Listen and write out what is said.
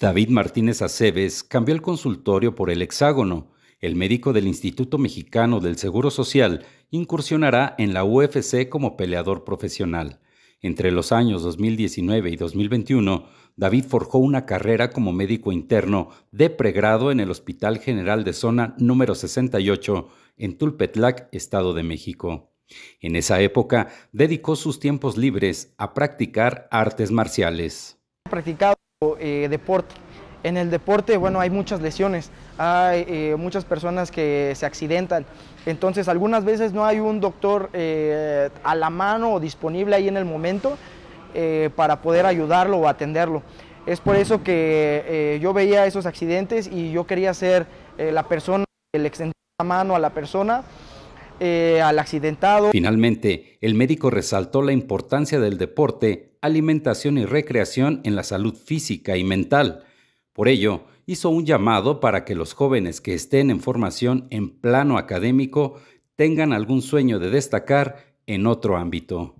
David Martínez Aceves cambió el consultorio por el hexágono. El médico del Instituto Mexicano del Seguro Social incursionará en la UFC como peleador profesional. Entre los años 2019 y 2021, David forjó una carrera como médico interno de pregrado en el Hospital General de Zona número 68 en Tulpetlac, Estado de México. En esa época, dedicó sus tiempos libres a practicar artes marciales. Eh, deporte. En el deporte, bueno, hay muchas lesiones, hay eh, muchas personas que se accidentan, entonces algunas veces no hay un doctor eh, a la mano o disponible ahí en el momento para poder ayudarlo o atenderlo. Es por eso que yo veía esos accidentes y yo quería ser la persona el le la mano a la persona al accidentado. Finalmente, el médico resaltó la importancia del deporte alimentación y recreación en la salud física y mental. Por ello, hizo un llamado para que los jóvenes que estén en formación en plano académico tengan algún sueño de destacar en otro ámbito.